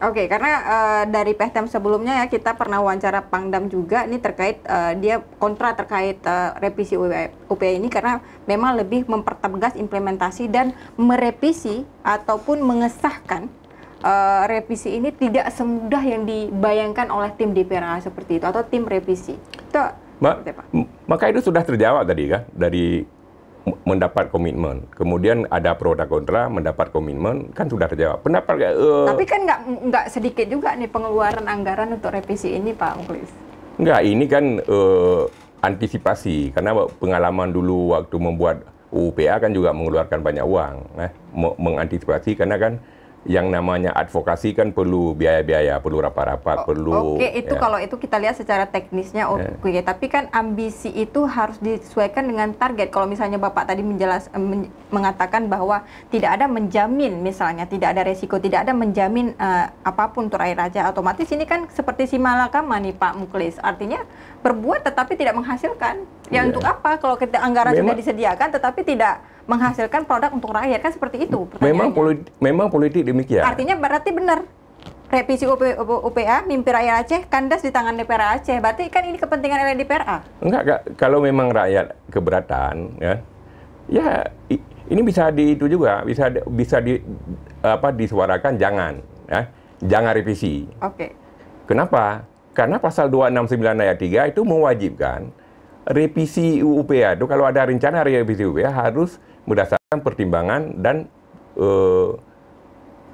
Oke, okay, karena uh, dari Pehtem sebelumnya ya kita pernah wawancara Pangdam juga ini terkait uh, dia kontra terkait uh, revisi UPI ini karena memang lebih mempertegas implementasi dan merevisi ataupun mengesahkan uh, revisi ini tidak semudah yang dibayangkan oleh tim DPR seperti itu atau tim revisi. Itu Ma, maka itu sudah terjawab tadi kan dari mendapat komitmen. Kemudian ada pro dan kontra, mendapat komitmen, kan sudah terjawab. Pendapat uh, Tapi kan nggak nggak sedikit juga nih pengeluaran anggaran untuk revisi ini, Pak Ungklis. Nggak, ini kan uh, antisipasi karena pengalaman dulu waktu membuat UPA kan juga mengeluarkan banyak uang, eh, mengantisipasi karena kan yang namanya advokasi kan perlu biaya-biaya, perlu rapat-rapat, oh, perlu. Oke, okay. itu ya. kalau itu kita lihat secara teknisnya oke, okay. Ya. yeah. tapi kan ambisi itu harus disesuaikan dengan target. Kalau misalnya Bapak tadi menjelas eh, men, mengatakan bahwa tidak ada menjamin misalnya, tidak ada resiko, tidak ada menjamin uh, apapun untuk air raja otomatis ini kan seperti si malakama nih Pak Muklis. Artinya berbuat tetapi tidak menghasilkan. Ya yeah. untuk apa kalau kita anggaran Memang, sudah disediakan tetapi tidak menghasilkan produk untuk rakyat kan seperti itu. Memang politik, memang politik demikian. Artinya berarti benar revisi UP, UP, UPA mimpi rakyat Aceh kandas di tangan DPR Aceh. Berarti kan ini kepentingan oleh DPR A. Enggak, enggak, kalau memang rakyat keberatan ya. Ya ini bisa di itu juga bisa bisa di apa disuarakan jangan ya. Jangan revisi. Oke. Okay. Kenapa? Karena pasal 269 ayat 3 itu mewajibkan revisi UPA itu kalau ada rencana revisi UPA harus berdasarkan pertimbangan dan uh,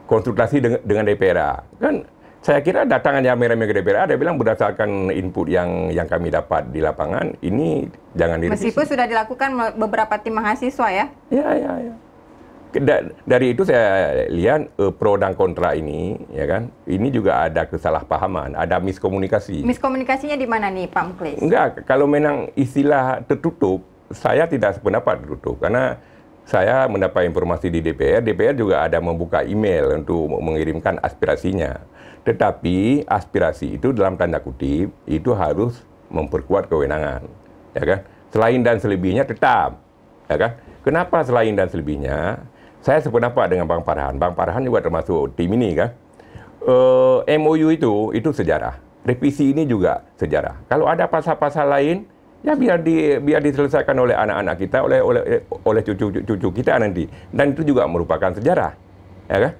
konsultasi dengan, dengan DPRA. Kan saya kira datangannya Mereme ke DPRA, dia bilang berdasarkan input yang yang kami dapat di lapangan, ini jangan direvisi. Meskipun sudah dilakukan beberapa tim mahasiswa ya? Iya, iya, iya. Da dari itu saya lihat uh, pro dan kontra ini, ya kan? Ini juga ada kesalahpahaman, ada miskomunikasi. Miskomunikasinya di mana nih, Pak Mukles? Enggak, kalau memang istilah tertutup, saya tidak sependapat tertutup. Karena saya mendapat informasi di DPR, DPR juga ada membuka email untuk mengirimkan aspirasinya. Tetapi aspirasi itu dalam tanda kutip itu harus memperkuat kewenangan, ya kan? Selain dan selebihnya tetap, ya kan? Kenapa selain dan selebihnya? Saya sependapat dengan Bang Parhan. Bang Parhan juga termasuk tim ini kan. E, eh, MOU itu itu sejarah. Revisi ini juga sejarah. Kalau ada pasal-pasal lain ya biar di biar diselesaikan oleh anak-anak kita oleh oleh oleh cucu-cucu kita nanti dan itu juga merupakan sejarah ya kan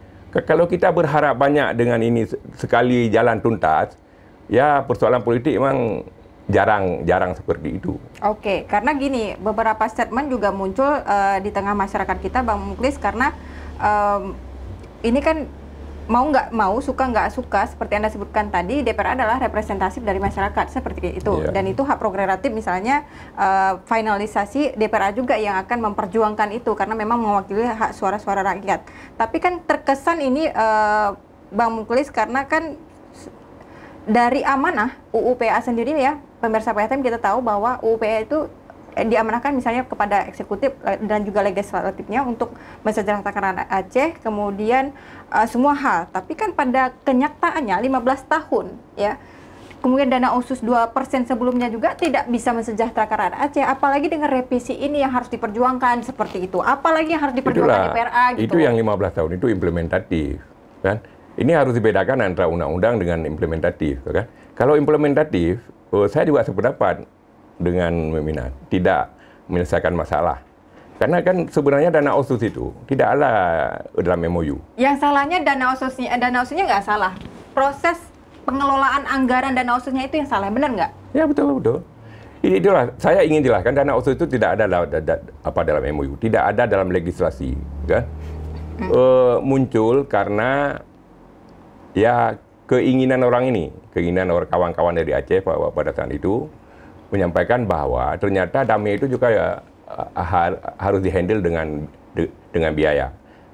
kalau kita berharap banyak dengan ini sekali jalan tuntas ya persoalan politik memang jarang jarang seperti itu. Oke, karena gini beberapa statement juga muncul uh, di tengah masyarakat kita Bang Muklis karena um, ini kan mau nggak mau suka nggak suka seperti anda sebutkan tadi DPR adalah representatif dari masyarakat seperti itu yeah. dan itu hak progresif misalnya uh, finalisasi DPR juga yang akan memperjuangkan itu karena memang mewakili hak suara-suara rakyat tapi kan terkesan ini uh, Bang Muklis karena kan dari amanah UUPA sendiri ya pemirsa PTM kita tahu bahwa UUPA itu Eh, diamanahkan misalnya kepada eksekutif dan juga legislatifnya untuk mensejahterakan anak Aceh, kemudian uh, semua hal. Tapi kan pada kenyataannya 15 tahun ya. Kemudian dana usus 2% sebelumnya juga tidak bisa mensejahterakan anak Aceh, apalagi dengan revisi ini yang harus diperjuangkan seperti itu. Apalagi yang harus diperjuangkan Itulah, DPRA gitu. Itu yang 15 tahun itu implementatif kan. Ini harus dibedakan antara undang-undang dengan implementatif kan. Kalau implementatif, oh, saya juga sependapat dengan meminat, tidak menyelesaikan masalah. Karena kan sebenarnya dana osus itu tidak ada dalam MOU. Yang salahnya dana osusnya, eh, dana osusnya nggak salah. Proses pengelolaan anggaran dana osusnya itu yang salah, benar nggak? Ya betul betul. Ini itulah saya ingin jelaskan dana osus itu tidak ada dalam da, da, apa dalam MOU, tidak ada dalam legislasi, kan? Hmm. E, muncul karena ya keinginan orang ini, keinginan orang kawan-kawan dari Aceh pada saat itu menyampaikan bahwa ternyata damai itu juga ya, har, harus dihandle dengan de, dengan biaya.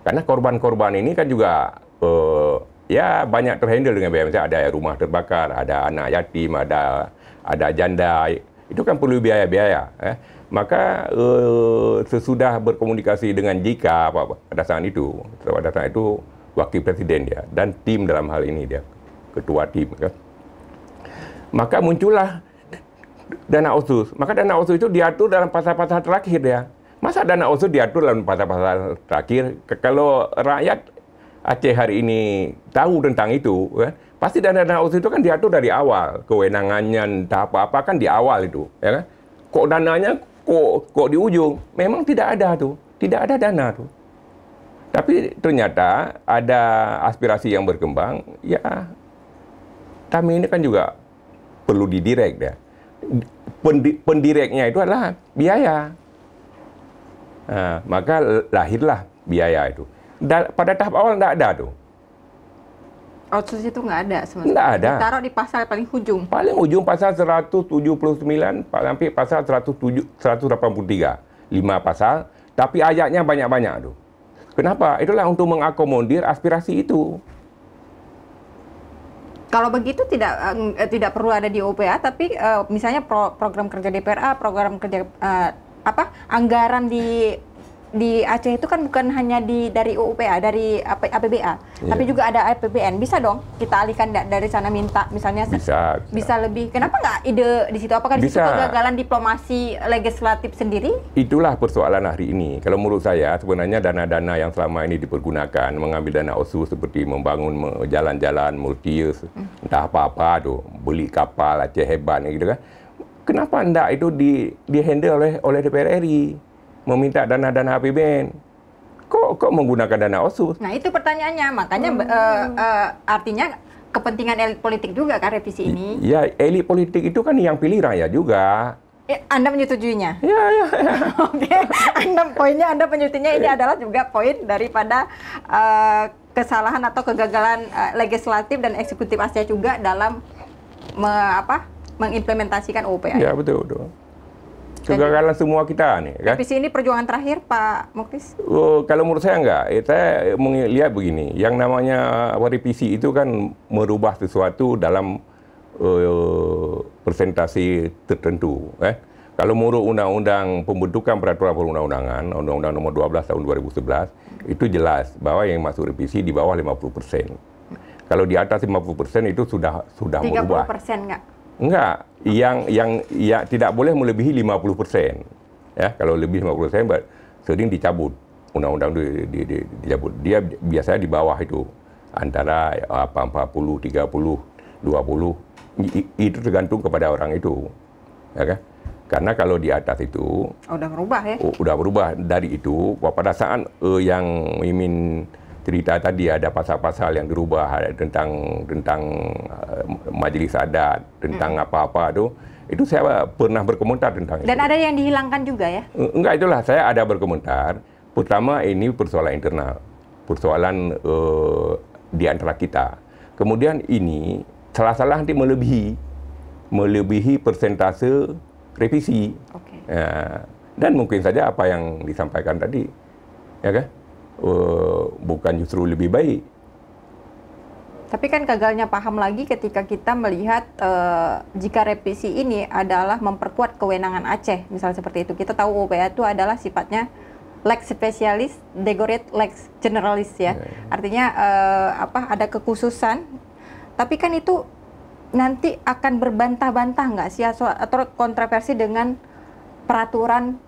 Karena korban-korban ini kan juga uh, ya banyak terhandle dengan biaya. Misalnya ada rumah terbakar, ada anak yatim, ada ada janda. Itu kan perlu biaya-biaya. Eh. Maka uh, sesudah berkomunikasi dengan jika pada saat itu, pada saat itu wakil presiden dia dan tim dalam hal ini dia ketua tim kan. Maka muncullah dana otsus. Maka dana otsus itu diatur dalam pasal-pasal terakhir ya. Masa dana otsus diatur dalam pasal-pasal terakhir? Kalau rakyat Aceh hari ini tahu tentang itu, ya, pasti dana-dana otsus itu kan diatur dari awal. Kewenangannya, entah apa-apa kan di awal itu. Ya kan? Kok dananya kok, kok di ujung? Memang tidak ada tuh. Tidak ada dana tuh. Tapi ternyata ada aspirasi yang berkembang, ya kami ini kan juga perlu didirect ya pendi, pendireknya itu adalah biaya. Nah, maka lahirlah biaya itu. Da, pada tahap awal tidak ada tuh. Outsource itu nggak ada sebenarnya. Nggak ada. Taruh di pasal paling ujung. Paling ujung pasal 179 sampai pasal 107, 183. lima pasal, tapi ayatnya banyak-banyak tuh. Kenapa? Itulah untuk mengakomodir aspirasi itu. Kalau begitu tidak uh, tidak perlu ada di OPA, tapi uh, misalnya pro, program kerja DPRA program kerja uh, apa anggaran di di Aceh itu kan bukan hanya di dari UUPA dari AP, APBA, yeah. tapi juga ada APBN. Bisa dong kita alihkan dari sana minta misalnya bisa bisa, bisa lebih. Kenapa nggak ide di situ? Apakah di situ kegagalan diplomasi legislatif sendiri? Itulah persoalan hari ini. Kalau menurut saya sebenarnya dana-dana yang selama ini dipergunakan mengambil dana OSU seperti membangun jalan-jalan multius, hmm. entah apa-apa tuh, beli kapal Aceh hebat gitu kan. Kenapa enggak itu di di handle oleh oleh DPR RI? meminta dana-dana APBN. Kok kok menggunakan dana OSUS? Nah, itu pertanyaannya. Makanya hmm. uh, uh, artinya kepentingan elit politik juga kan revisi ini. Ya, elit politik itu kan yang pilih rakyat juga. Eh, anda menyetujuinya? Ya, ya, ya. Oke, okay. Anda poinnya Anda menyetujuinya ini eh. adalah juga poin daripada uh, kesalahan atau kegagalan uh, legislatif dan eksekutif Asia juga dalam me, apa, mengimplementasikan UPA. Ya, betul, betul kegagalan semua kita nih kan. Tapi ini perjuangan terakhir Pak Mukris? Uh, oh, kalau menurut saya enggak. Ya, saya melihat begini, yang namanya revisi itu kan merubah sesuatu dalam uh, presentasi tertentu. Eh. Kalau menurut undang-undang pembentukan peraturan perundang-undangan, undang-undang nomor 12 tahun 2011, itu jelas bahwa yang masuk revisi di bawah 50 persen. Kalau di atas 50 persen itu sudah sudah 30 merubah. 30 persen enggak? Enggak, yang yang ya tidak boleh melebihi 50 persen. Ya, kalau lebih 50 persen, sering dicabut undang-undang di, di, di, dicabut. Dia biasanya di bawah itu antara ya, apa 40, 30, 20. I, itu tergantung kepada orang itu, ya kan? Karena kalau di atas itu oh, udah berubah ya. Udah berubah dari itu pada saat uh, yang mimin cerita tadi ada pasal-pasal yang dirubah tentang tentang uh, eh, majelis adat, tentang hmm. apa-apa hmm. itu Itu saya pernah berkomentar tentang Dan itu. Dan ada yang dihilangkan juga ya? Eh, enggak itulah, saya ada berkomentar. Pertama ini persoalan internal, persoalan uh, di antara kita. Kemudian ini salah-salah nanti melebihi melebihi persentase revisi. Okay. Ya, dan mungkin saja apa yang disampaikan tadi. Ya kan? Eh, bukan justru lebih baik. Tapi kan gagalnya paham lagi ketika kita melihat uh, jika revisi ini adalah memperkuat kewenangan Aceh, misalnya seperti itu. Kita tahu UPA itu adalah sifatnya lex spesialis, degoret lex generalis ya. ya, ya. Artinya uh, apa ada kekhususan. Tapi kan itu nanti akan berbantah-bantah nggak sih atau kontroversi dengan peraturan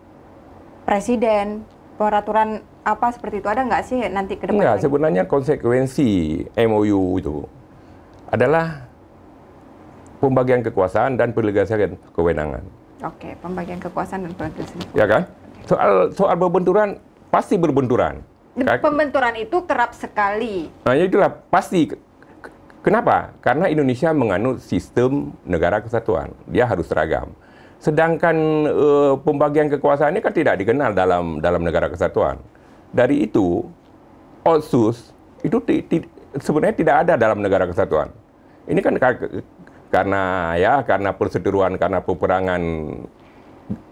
presiden, peraturan apa seperti itu ada nggak sih nanti ke depan? Enggak, sebenarnya konsekuensi MOU itu adalah pembagian kekuasaan dan penegasan kewenangan. Oke, pembagian kekuasaan dan penegasan. Ya kan? Soal soal berbenturan pasti berbenturan. Pembenturan itu kerap sekali. Nah, itulah pasti. Kenapa? Karena Indonesia menganut sistem negara kesatuan. Dia harus seragam. Sedangkan e, pembagian kekuasaan ini kan tidak dikenal dalam dalam negara kesatuan. Dari itu, otsus itu ti, ti, sebenarnya tidak ada dalam negara kesatuan. Ini kan karena ya karena perseteruan karena peperangan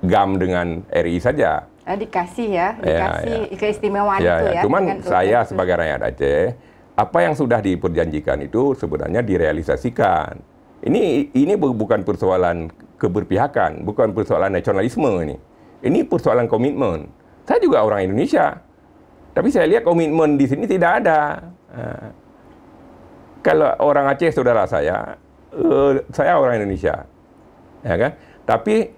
GAM dengan RI saja. eh, dikasih ya, ya dikasih ya, ya. keistimewaan ya, itu ya. ya. Cuman saya itu. sebagai rakyat Aceh, apa yang sudah diperjanjikan itu sebenarnya direalisasikan. Ini ini bukan persoalan keberpihakan, bukan persoalan nasionalisme ini. Ini persoalan komitmen. Saya juga orang Indonesia. Tapi saya lihat komitmen di sini tidak ada. Eh, kalau orang Aceh saudara saya, eh, saya orang Indonesia, ya kan? Tapi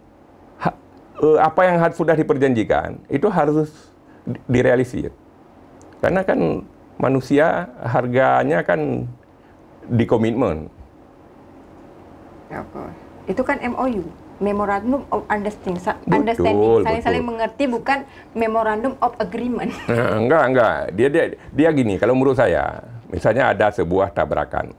eh, apa yang sudah diperjanjikan itu harus direalisir. Karena kan manusia harganya kan di komitmen. Ya, itu kan MOU memorandum of understanding, understanding saling-saling mengerti bukan memorandum of agreement. Eh, enggak, enggak. Dia dia dia gini, kalau menurut saya, misalnya ada sebuah tabrakan.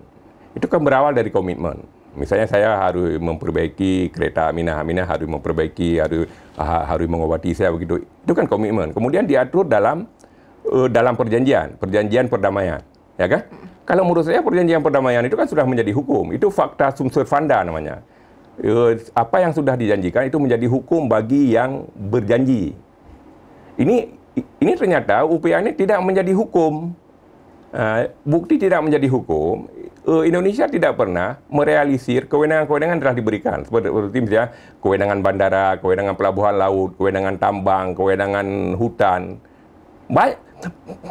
Itu kan berawal dari komitmen. Misalnya saya harus memperbaiki kereta Minah Minah harus memperbaiki, harus ah, harus mengobati saya begitu. Itu kan komitmen. Kemudian diatur dalam uh, dalam perjanjian, perjanjian perdamaian, ya kan? Kalau menurut saya perjanjian perdamaian itu kan sudah menjadi hukum. Itu fakta sumsur fanda namanya Eh, apa yang sudah dijanjikan itu menjadi hukum bagi yang berjanji. Ini ini ternyata UPA ini tidak menjadi hukum. Eh, bukti tidak menjadi hukum, eh, Indonesia tidak pernah merealisir kewenangan-kewenangan telah diberikan. Seperti, seperti misalnya kewenangan bandara, kewenangan pelabuhan laut, kewenangan tambang, kewenangan hutan. Baik,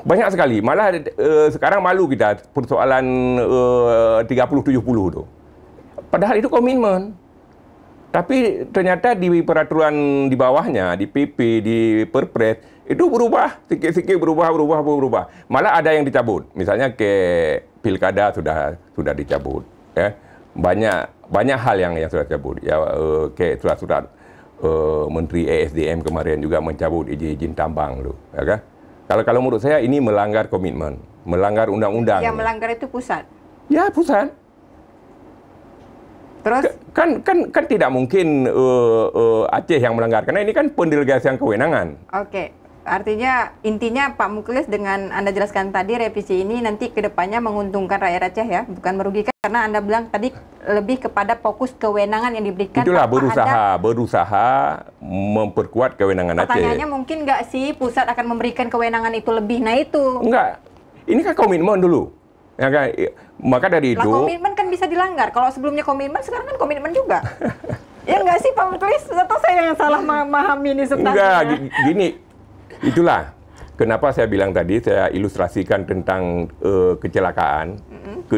banyak sekali. Malah uh, sekarang malu kita persoalan uh, 30-70 itu. Padahal itu komitmen. Tapi ternyata di peraturan di bawahnya, di PP, di Perpres, itu berubah, sikit-sikit berubah, berubah, berubah. Malah ada yang dicabut. Misalnya ke pilkada sudah sudah dicabut, ya. Banyak banyak hal yang yang sudah dicabut. Ya eh, ke surat-surat uh, Menteri ESDM kemarin juga mencabut izin-izin tambang tuh, ya kan? Kalau kalau menurut saya ini melanggar komitmen, melanggar undang-undang. Yang melanggar itu pusat. Ya, pusat. Terus kan kan kan tidak mungkin uh, uh, Aceh yang melanggar karena ini kan yang kewenangan. Oke. Okay. Artinya intinya Pak Muklis dengan Anda jelaskan tadi revisi ini nanti kedepannya menguntungkan rakyat Aceh ya, bukan merugikan karena Anda bilang tadi lebih kepada fokus kewenangan yang diberikan. Itulah berusaha, ada, berusaha memperkuat kewenangan Aceh. Pertanyaannya mungkin nggak sih pusat akan memberikan kewenangan itu lebih? Nah itu. Enggak, ini kan komitmen dulu. Ya kan? Maka dari itu... Lah komitmen kan bisa dilanggar. Kalau sebelumnya komitmen, sekarang kan komitmen juga. ya enggak sih Pak Menteri Atau saya yang salah memahami ini sebenarnya Enggak, gini. Itulah kenapa saya bilang tadi, saya ilustrasikan tentang uh, kecelakaan, mm -hmm. ke,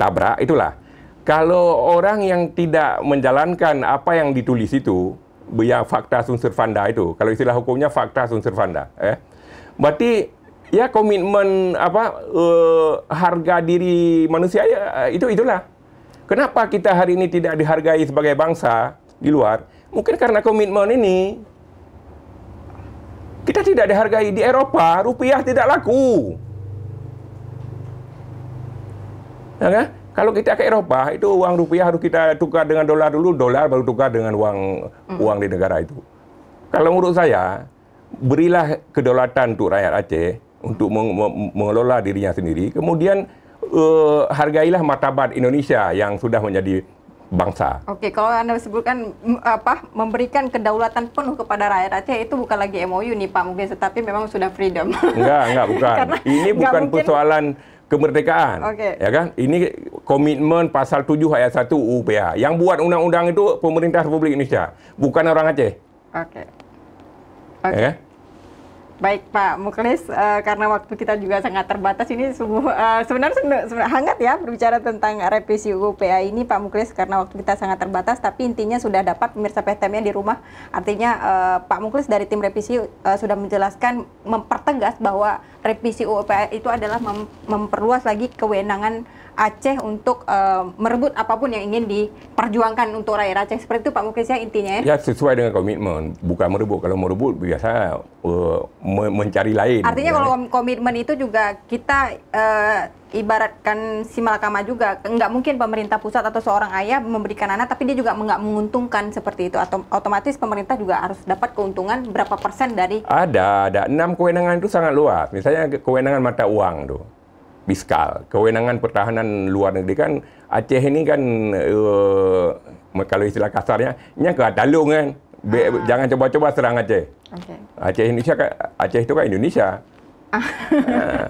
tabrak, itulah. Kalau orang yang tidak menjalankan apa yang ditulis itu, ya fakta sunsur fanda itu, kalau istilah hukumnya fakta sunsur fanda, eh, berarti ya komitmen apa uh, harga diri manusia ya itu itulah. Kenapa kita hari ini tidak dihargai sebagai bangsa di luar? Mungkin karena komitmen ini. Kita tidak dihargai di Eropa, rupiah tidak laku. Ya kan? Kalau kita ke Eropa, itu uang rupiah harus kita tukar dengan dolar dulu, dolar baru tukar dengan uang mm. uang di negara itu. Kalau menurut saya, berilah kedaulatan untuk rakyat Aceh, untuk meng mengelola dirinya sendiri. Kemudian uh, hargailah martabat Indonesia yang sudah menjadi bangsa. Oke, kalau Anda sebutkan apa memberikan kedaulatan penuh kepada rakyat Aceh itu bukan lagi MOU nih Pak mungkin tetapi memang sudah freedom. Enggak, enggak bukan. ini bukan mungkin... persoalan kemerdekaan. Okay. Ya kan? Ini komitmen pasal 7 ayat 1 UUPA. Yang buat undang-undang itu pemerintah Republik Indonesia, bukan orang Aceh. Oke. Okay. Ya Oke. Okay. Ya Baik Pak Muklis, uh, karena waktu kita juga sangat terbatas ini sungguh uh, sebenarnya, sebenarnya hangat ya berbicara tentang revisi UU PA ini Pak Muklis karena waktu kita sangat terbatas tapi intinya sudah dapat pemirsa PTM-nya di rumah. Artinya uh, Pak Muklis dari tim revisi uh, sudah menjelaskan mempertegas bahwa revisi UU PA itu adalah mem memperluas lagi kewenangan Aceh untuk uh, merebut apapun yang ingin diperjuangkan untuk rakyat Aceh. Seperti itu Pak ya intinya ya? Ya sesuai dengan komitmen, bukan merebut. Kalau merebut biasa uh, mencari lain. Artinya ya. kalau komitmen itu juga kita uh, ibaratkan si malakama juga nggak mungkin pemerintah pusat atau seorang ayah memberikan anak tapi dia juga nggak menguntungkan seperti itu atau otomatis pemerintah juga harus dapat keuntungan berapa persen dari ada ada enam kewenangan itu sangat luas misalnya kewenangan mata uang tuh fiskal. Kewenangan pertahanan luar negeri kan Aceh ini kan uh, kalau istilah kasarnya nya ke talung kan. Be, ah. Jangan coba-coba serang Aceh. Okay. Aceh Indonesia Aceh itu kan Indonesia. Ah. uh.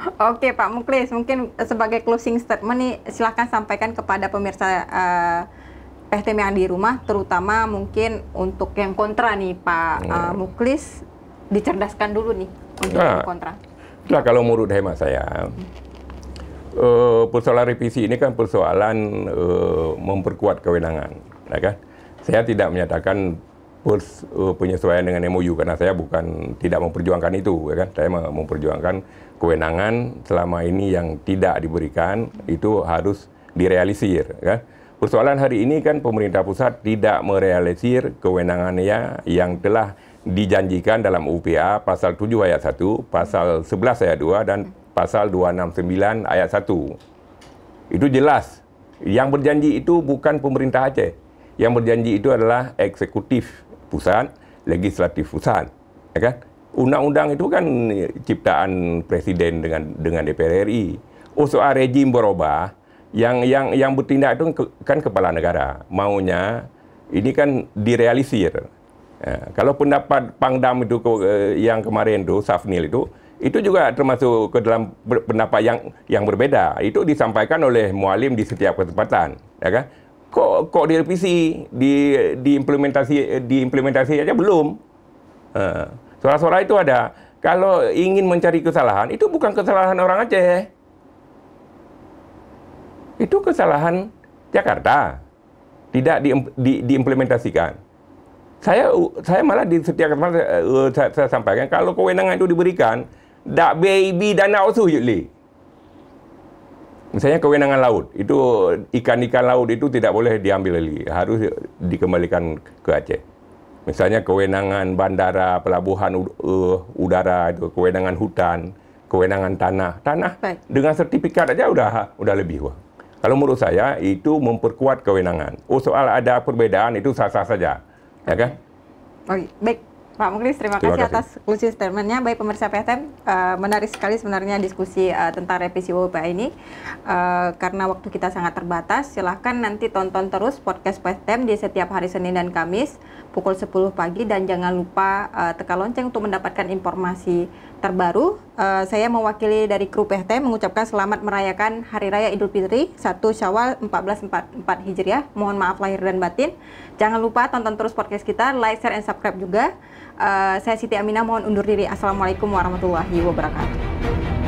Oke Pak Muklis, mungkin sebagai closing statement nih silahkan sampaikan kepada pemirsa uh, eh, PTM yang di rumah, terutama mungkin untuk yang kontra nih Pak hmm. uh, Muklis, dicerdaskan dulu nih untuk nah, yang kontra. Nah, kalau menurut hemat saya, uh, persoalan revisi ini kan persoalan uh, memperkuat kewenangan, ya kan? Saya tidak menyatakan pers, uh, penyesuaian dengan MOU karena saya bukan tidak memperjuangkan itu, ya kan? Saya memperjuangkan kewenangan selama ini yang tidak diberikan itu harus direalisir, ya kan? Persoalan hari ini kan pemerintah pusat tidak merealisir kewenangannya yang telah dijanjikan dalam UPA pasal 7 ayat 1, pasal 11 ayat 2 dan pasal 269 ayat 1. Itu jelas. Yang berjanji itu bukan pemerintah Aceh. Yang berjanji itu adalah eksekutif pusat, legislatif pusat, ya kan? Undang-undang itu kan ciptaan presiden dengan dengan DPR RI. Oh soal rejim berubah, yang yang yang bertindak itu kan kepala negara. Maunya ini kan direalisir Ya, kalau pendapat Pangdam itu ke, eh, yang kemarin itu Safnil itu itu juga termasuk ke dalam pendapat yang yang berbeda. Itu disampaikan oleh Mualim di setiap kesempatan, ya kan? Kok kok direvisi di diimplementasi diimplementasi aja belum. Eh, suara-suara itu ada. Kalau ingin mencari kesalahan, itu bukan kesalahan orang Aceh. Itu kesalahan Jakarta. Tidak di, di, diimplementasikan. Saya saya malah di setiap kesempatan eh, eh, uh, saya, saya sampaikan kalau kewenangan itu diberikan, dak baby dana usul yuli. Misalnya kewenangan laut, itu ikan-ikan laut itu tidak boleh diambil lagi, harus dikembalikan ke Aceh. Misalnya kewenangan bandara, pelabuhan uh, udara, itu kewenangan hutan, kewenangan tanah. Tanah Baik. dengan sertifikat aja udah udah lebih. Wah. Kalau menurut saya itu memperkuat kewenangan. Oh soal ada perbedaan itu sah-sah saja ya kan? Oke, baik. Pak Muklis, terima, terima kasih, kasih atas conclusion statementnya. Baik pemirsa PTM, uh, eh, menarik sekali sebenarnya diskusi uh, tentang revisi UPA ini. Uh, karena waktu kita sangat terbatas, silahkan nanti tonton terus podcast PTM di setiap hari Senin dan Kamis pukul 10 pagi dan jangan lupa uh, tekan lonceng untuk mendapatkan informasi terbaru. Uh, saya mewakili dari kru PHT mengucapkan selamat merayakan Hari Raya Idul Fitri 1 Syawal 1444 Hijriah. Mohon maaf lahir dan batin. Jangan lupa tonton terus podcast kita, like, share, and subscribe juga. Uh, saya Siti Aminah mohon undur diri. Assalamualaikum warahmatullahi wabarakatuh.